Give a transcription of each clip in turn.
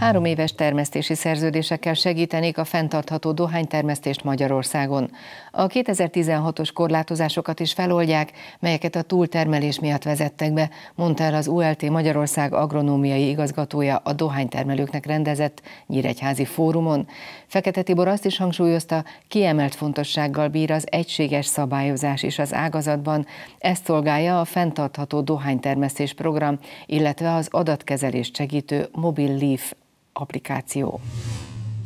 három éves termesztési szerződésekkel segítenék a fenntartható dohánytermesztést Magyarországon. A 2016-os korlátozásokat is feloldják, melyeket a túltermelés miatt vezettek be, mondta el az ULT Magyarország agronómiai igazgatója a dohánytermelőknek rendezett Nyíregyházi fórumon. Fekete Tibor azt is hangsúlyozta, kiemelt fontossággal bír az egységes szabályozás is az ágazatban. Ezt szolgálja a fenntartható dohánytermesztés program, illetve az adatkezelést segítő Mobil Leaf applikáció.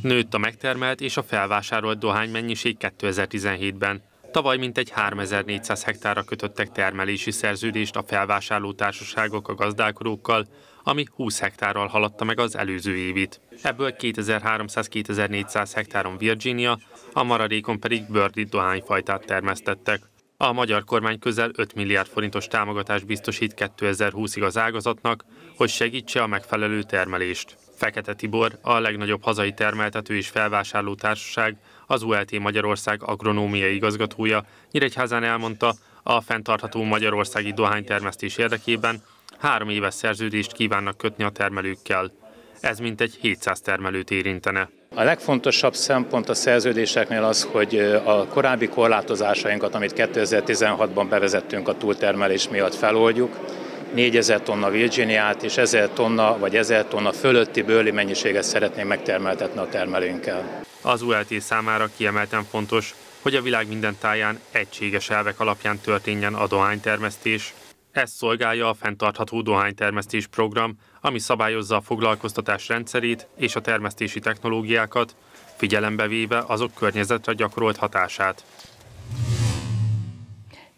Nőtt a megtermelt és a felvásárolt dohány mennyiség 2017-ben. Tavaly mintegy 3400 hektárra kötöttek termelési szerződést a felvásárló társaságok a gazdálkodókkal, ami 20 hektárral haladta meg az előző évit. Ebből 2300-2400 hektáron Virginia, a maradékon pedig Birdie dohányfajtát termesztettek. A magyar kormány közel 5 milliárd forintos támogatást biztosít 2020-ig az ágazatnak, hogy segítse a megfelelő termelést. Fekete Tibor, a legnagyobb hazai termeltető és felvásárló társaság, az ULT Magyarország agronómiai igazgatója Nyíregyházán elmondta, a fenntartható magyarországi dohánytermesztés érdekében három éves szerződést kívánnak kötni a termelőkkel. Ez mintegy 700 termelőt érintene. A legfontosabb szempont a szerződéseknél az, hogy a korábbi korlátozásainkat, amit 2016-ban bevezettünk a túltermelés miatt feloldjuk, 4000 tonna Virginiát és 1000 tonna vagy 1000 tonna fölötti bőli mennyiséget szeretnénk megtermeltetni a termelőinkkel. Az ULT számára kiemelten fontos, hogy a világ minden táján egységes elvek alapján történjen a dohánytermesztés. Ez szolgálja a fenntartható dohánytermesztés program, ami szabályozza a foglalkoztatás rendszerét és a termesztési technológiákat, figyelembe véve azok környezetre gyakorolt hatását.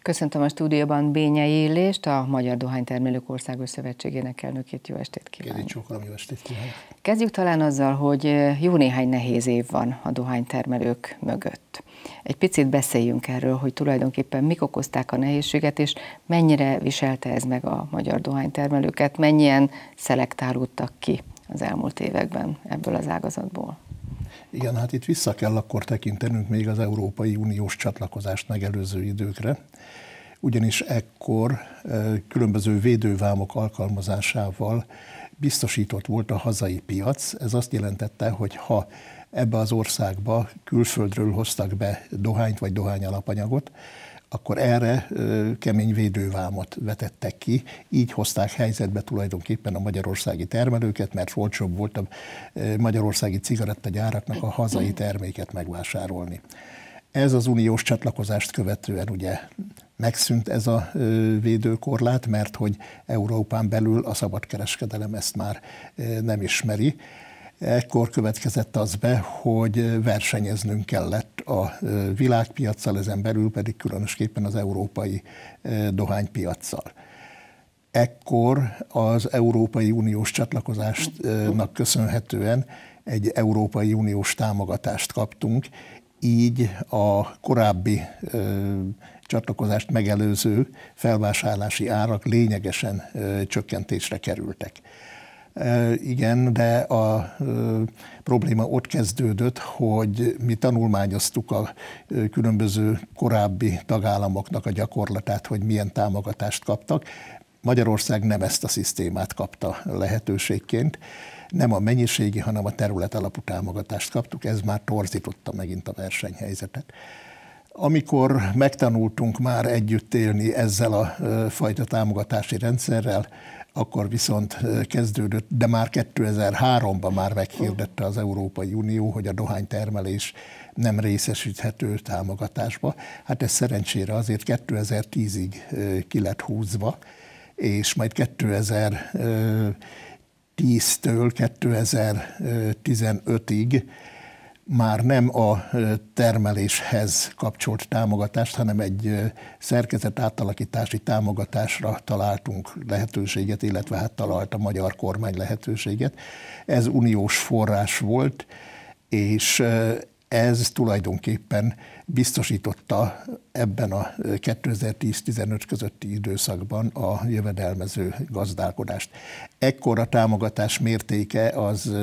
Köszöntöm a stúdióban Bényei Illést, a Magyar Dohánytermelők Országos Szövetségének elnökét. Jó estét kívánok! Kérdés, jó estét kívánok! Kezdjük talán azzal, hogy jó néhány nehéz év van a dohánytermelők mögött. Egy picit beszéljünk erről, hogy tulajdonképpen mik okozták a nehézséget, és mennyire viselte ez meg a magyar dohánytermelőket, mennyien szelektálódtak ki az elmúlt években ebből az ágazatból. Igen, hát itt vissza kell akkor tekintenünk még az Európai Uniós csatlakozást megelőző időkre, ugyanis ekkor különböző védővámok alkalmazásával biztosított volt a hazai piac. Ez azt jelentette, hogy ha ebbe az országba külföldről hoztak be dohányt vagy dohányalapanyagot, akkor erre kemény védővámot vetettek ki, így hozták helyzetbe tulajdonképpen a magyarországi termelőket, mert olcsóbb volt a magyarországi cigarettagyáraknak a hazai terméket megvásárolni. Ez az uniós csatlakozást követően ugye megszűnt ez a védőkorlát, mert hogy Európán belül a szabadkereskedelem ezt már nem ismeri. Ekkor következett az be, hogy versenyeznünk kellett a világpiacsal, ezen belül pedig különösképpen az európai dohánypiacsal. Ekkor az Európai Uniós csatlakozásnak köszönhetően egy Európai Uniós támogatást kaptunk, így a korábbi ö, csatlakozást megelőző felvásárlási árak lényegesen ö, csökkentésre kerültek. E, igen, de a e, probléma ott kezdődött, hogy mi tanulmányoztuk a e, különböző korábbi tagállamoknak a gyakorlatát, hogy milyen támogatást kaptak. Magyarország nem ezt a szisztémát kapta lehetőségként nem a mennyiségi, hanem a terület alapú támogatást kaptuk, ez már torzította megint a versenyhelyzetet. Amikor megtanultunk már együtt élni ezzel a fajta támogatási rendszerrel, akkor viszont kezdődött, de már 2003-ban már meghirdette az Európai Unió, hogy a dohánytermelés nem részesíthető támogatásba. Hát ez szerencsére azért 2010-ig ki lett húzva, és majd 2000 2010-től 2015-ig már nem a termeléshez kapcsolt támogatást, hanem egy szerkezet átalakítási támogatásra találtunk lehetőséget, illetve hát talált a magyar kormány lehetőséget. Ez uniós forrás volt, és ez tulajdonképpen biztosította ebben a 2010-15 közötti időszakban a jövedelmező gazdálkodást. Ekkor a támogatás mértéke az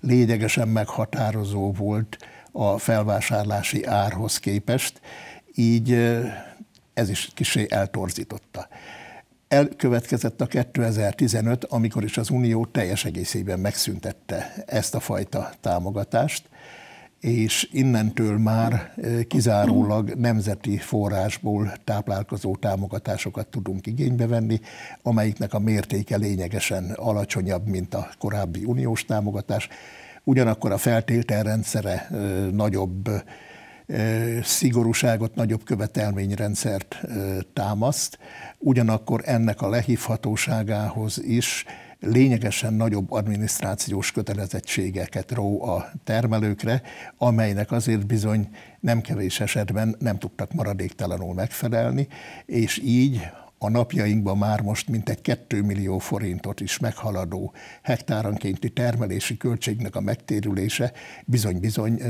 lényegesen meghatározó volt a felvásárlási árhoz képest, így ez is kicsi eltorzította. Elkövetkezett a 2015, amikor is az Unió teljes egészében megszüntette ezt a fajta támogatást, és innentől már eh, kizárólag nemzeti forrásból táplálkozó támogatásokat tudunk igénybe venni, amelyiknek a mértéke lényegesen alacsonyabb, mint a korábbi uniós támogatás. Ugyanakkor a rendszere eh, nagyobb eh, szigorúságot, nagyobb követelményrendszert támaszt, ugyanakkor ennek a lehívhatóságához is lényegesen nagyobb adminisztrációs kötelezettségeket ró a termelőkre, amelynek azért bizony nem kevés esetben nem tudtak maradéktalanul megfelelni, és így a napjainkban már most mintegy 2 millió forintot is meghaladó hektáronkénti termelési költségnek a megtérülése bizony-bizony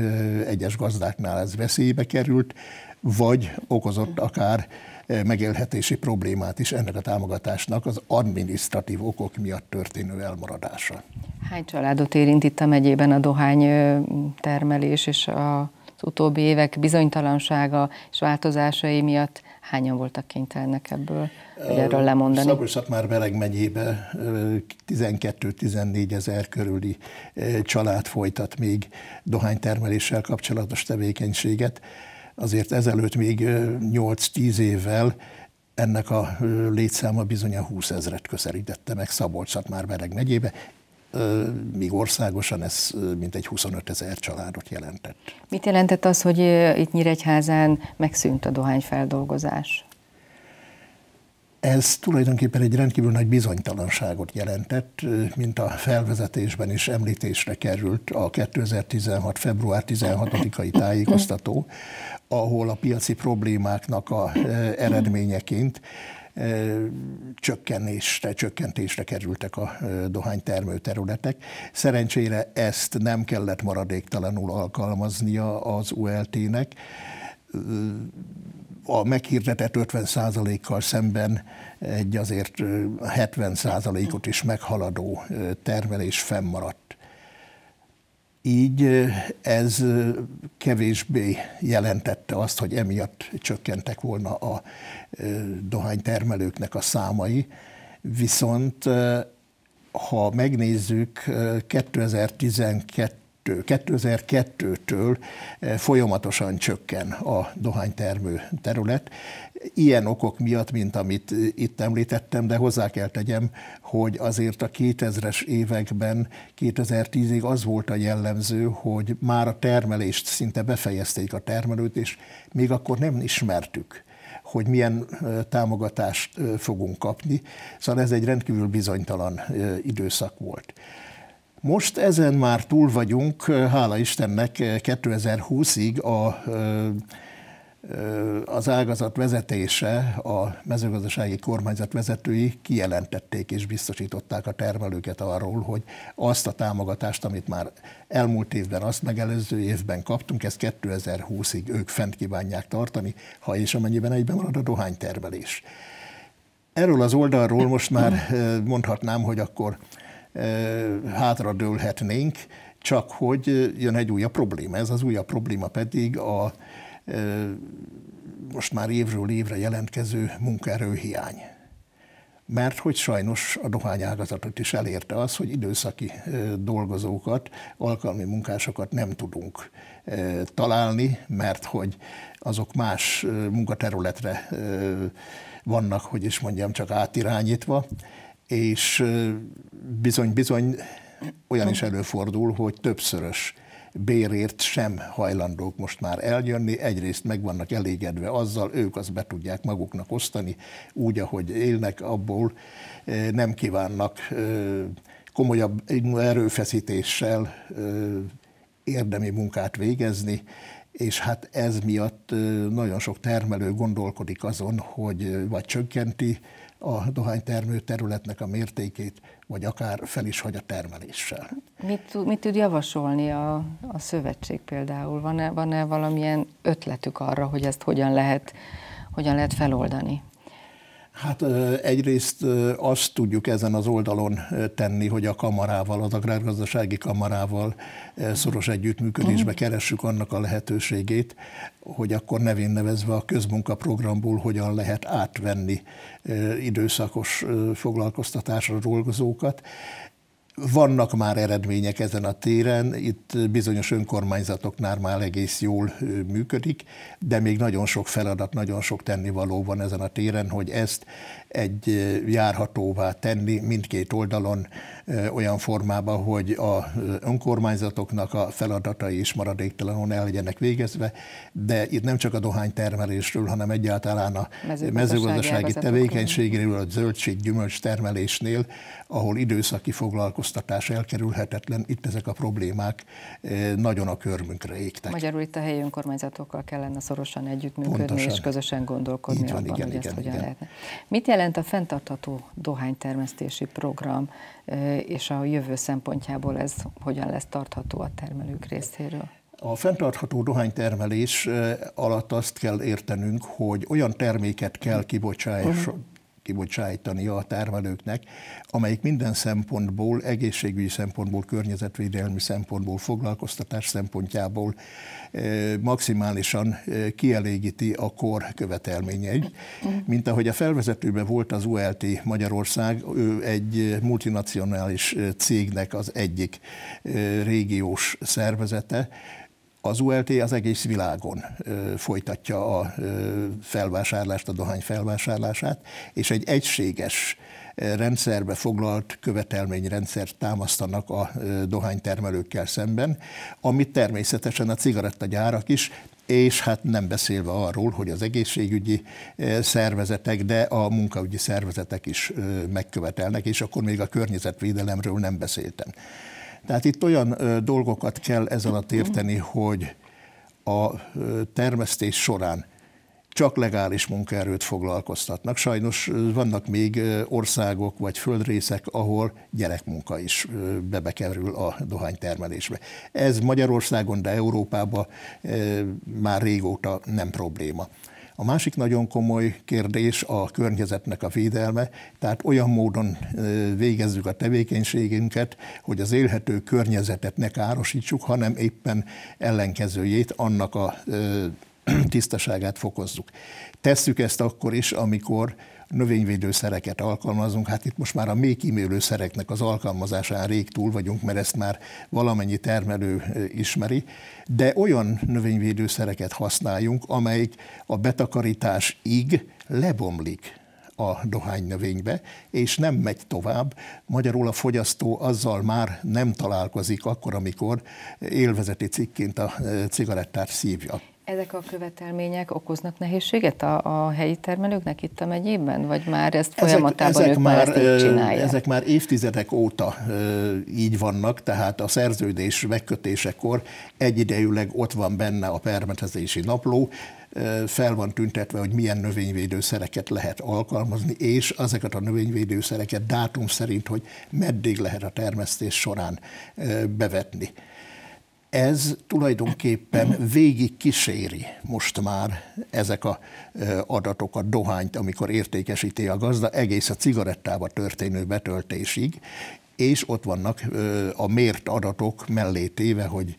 egyes gazdáknál ez veszélybe került, vagy okozott akár megélhetési problémát is ennek a támogatásnak az administratív okok miatt történő elmaradása. Hány családot érint itt a megyében a dohány termelés és az utóbbi évek bizonytalansága és változásai miatt hányan voltak kénytelenek ebből, hogy erről lemondani? szabolcs szatmár beleg megyébe 12-14 ezer körüli család folytat még dohánytermeléssel kapcsolatos tevékenységet. Azért ezelőtt még 8-10 évvel ennek a létszáma bizony a 20 ezret közelítette meg szabolcs már Bereg megyébe, míg országosan ez mintegy 25 ezer családot jelentett. Mit jelentett az, hogy itt Nyíregyházán megszűnt a dohányfeldolgozás? Ez tulajdonképpen egy rendkívül nagy bizonytalanságot jelentett, mint a felvezetésben is említésre került a 2016. február 16-ai tájékoztató, ahol a piaci problémáknak a eredményeként csökkenésre, csökkentésre kerültek a dohánytermő területek. Szerencsére ezt nem kellett maradéktalanul alkalmaznia az ULT-nek. A meghirdetett 50%-kal szemben egy azért 70%-ot is meghaladó termelés fennmaradt így ez kevésbé jelentette azt, hogy emiatt csökkentek volna a dohánytermelőknek a számai, viszont ha megnézzük 2012 2002-től eh, folyamatosan csökken a dohánytermő terület. Ilyen okok miatt, mint amit eh, itt említettem, de hozzá kell tegyem, hogy azért a 2000-es években, 2010-ig az volt a jellemző, hogy már a termelést szinte befejezték a termelőt, és még akkor nem ismertük hogy milyen eh, támogatást fogunk kapni. Szóval ez egy rendkívül bizonytalan időszak volt. Most ezen már túl vagyunk, hála Istennek 2020-ig a az ágazat vezetése, a mezőgazdasági kormányzat vezetői kijelentették és biztosították a termelőket arról, hogy azt a támogatást, amit már elmúlt évben, azt megelőző évben kaptunk, ezt 2020-ig ők fent kívánják tartani, ha és amennyiben egyben marad a dohánytermelés. Erről az oldalról most már mondhatnám, hogy akkor hátradőlhetnénk, csak hogy jön egy újabb probléma. Ez az újabb probléma pedig a most már évről évre jelentkező munkaerőhiány. Mert hogy sajnos a dohányágazatot is elérte az, hogy időszaki dolgozókat, alkalmi munkásokat nem tudunk találni, mert hogy azok más munkaterületre vannak, hogy is mondjam, csak átirányítva, és bizony-bizony olyan is előfordul, hogy többszörös bérért sem hajlandók most már eljönni. Egyrészt meg vannak elégedve azzal, ők azt be tudják maguknak osztani, úgy, ahogy élnek, abból nem kívánnak komolyabb erőfeszítéssel érdemi munkát végezni, és hát ez miatt nagyon sok termelő gondolkodik azon, hogy vagy csökkenti a dohánytermő területnek a mértékét, vagy akár fel is hagy a termeléssel. Mit, mit tud javasolni a, a szövetség például? Van-e, van-e valamilyen ötletük arra, hogy ezt hogyan lehet, hogyan lehet feloldani? Hát egyrészt azt tudjuk ezen az oldalon tenni, hogy a kamarával, az agrárgazdasági kamarával szoros együttműködésbe mhm. keressük annak a lehetőségét, hogy akkor nevén nevezve a közmunkaprogramból hogyan lehet átvenni időszakos foglalkoztatásra dolgozókat, vannak már eredmények ezen a téren, itt bizonyos önkormányzatoknál már egész jól működik, de még nagyon sok feladat, nagyon sok tennivaló van ezen a téren, hogy ezt egy járhatóvá tenni mindkét oldalon olyan formában, hogy a önkormányzatoknak a feladatai is maradéktalanul el legyenek végezve, de itt nem csak a dohánytermelésről, hanem egyáltalán a mezőgazdasági, mezőgazdasági tevékenységről, a zöldség-gyümölcs termelésnél, ahol időszaki foglalkozás szórakoztatás elkerülhetetlen, itt ezek a problémák eh, nagyon a körmünkre égtek. Magyarul itt a helyi önkormányzatokkal kellene szorosan együttműködni, Pontosan. és közösen gondolkodni van, abban, igen, hogy igen, ezt hogyan igen. lehetne. Mit jelent a fenntartható dohánytermesztési program, eh, és a jövő szempontjából ez hogyan lesz tartható a termelők részéről? A fenntartható dohánytermelés eh, alatt azt kell értenünk, hogy olyan terméket kell kibocsáss, uh-huh kibocsájtani a termelőknek, amelyik minden szempontból, egészségügyi szempontból, környezetvédelmi szempontból, foglalkoztatás szempontjából eh, maximálisan eh, kielégíti a kor követelményeit. Mint ahogy a felvezetőben volt az ULT Magyarország, ő egy multinacionális eh, cégnek az egyik régiós szervezete, az ULT az egész világon ö, folytatja a ö, felvásárlást, a dohány felvásárlását, és egy egységes rendszerbe foglalt követelményrendszert támasztanak a dohánytermelőkkel szemben, amit természetesen a cigarettagyárak is és hát nem beszélve arról, hogy az egészségügyi szervezetek, de a munkaügyi szervezetek is megkövetelnek, és akkor még a környezetvédelemről nem beszéltem. Tehát itt olyan dolgokat kell ez alatt érteni, hogy a termesztés során csak legális munkaerőt foglalkoztatnak. Sajnos vannak még országok vagy földrészek, ahol gyerekmunka is bebekerül a dohánytermelésbe. Ez Magyarországon, de Európában már régóta nem probléma. A másik nagyon komoly kérdés a környezetnek a védelme, tehát olyan módon végezzük a tevékenységünket, hogy az élhető környezetet ne károsítsuk, hanem éppen ellenkezőjét, annak a tisztaságát fokozzuk. Tesszük ezt akkor is, amikor növényvédőszereket alkalmazunk. Hát itt most már a mély szereknek az alkalmazásán rég túl vagyunk, mert ezt már valamennyi termelő ismeri, de olyan növényvédőszereket használjunk, amelyik a betakarításig lebomlik a dohánynövénybe, és nem megy tovább. Magyarul a fogyasztó azzal már nem találkozik akkor, amikor élvezeti cikként a cigarettát szívja. Ezek a követelmények okoznak nehézséget a, a helyi termelőknek itt a megyében, vagy már ezt folyamatában ezek, ezek ők már, már ezt csinálják? Ezek már évtizedek óta e, így vannak, tehát a szerződés megkötésekor egyidejűleg ott van benne a permetezési napló, fel van tüntetve, hogy milyen növényvédőszereket lehet alkalmazni, és ezeket a növényvédőszereket dátum szerint, hogy meddig lehet a termesztés során bevetni ez tulajdonképpen végig kíséri most már ezek a adatok, a dohányt, amikor értékesíti a gazda, egész a cigarettába történő betöltésig, és ott vannak a mért adatok mellé téve, hogy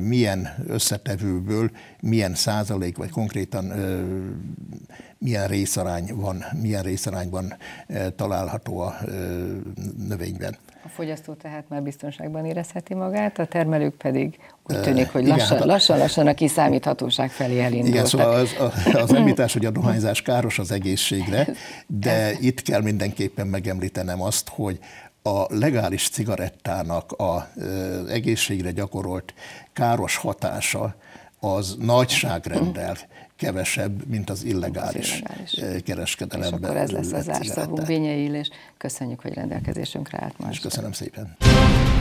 milyen összetevőből milyen százalék, vagy konkrétan milyen részarány van, milyen részarányban található a növényben. A fogyasztó tehát már biztonságban érezheti magát, a termelők pedig úgy tűnik, hogy lassan, hát lassan, lassan a kiszámíthatóság felé elindultak. Igen, szóval az, az említés, hogy a dohányzás káros az egészségre, de itt kell mindenképpen megemlítenem azt, hogy a legális cigarettának az egészségre gyakorolt káros hatása az nagyságrendel kevesebb, mint az illegális, az illegális. Eh, kereskedelemben. És akkor ez lesz az zárszavunk, Bényei Illés. Köszönjük, hogy rendelkezésünkre állt most. És köszönöm szépen.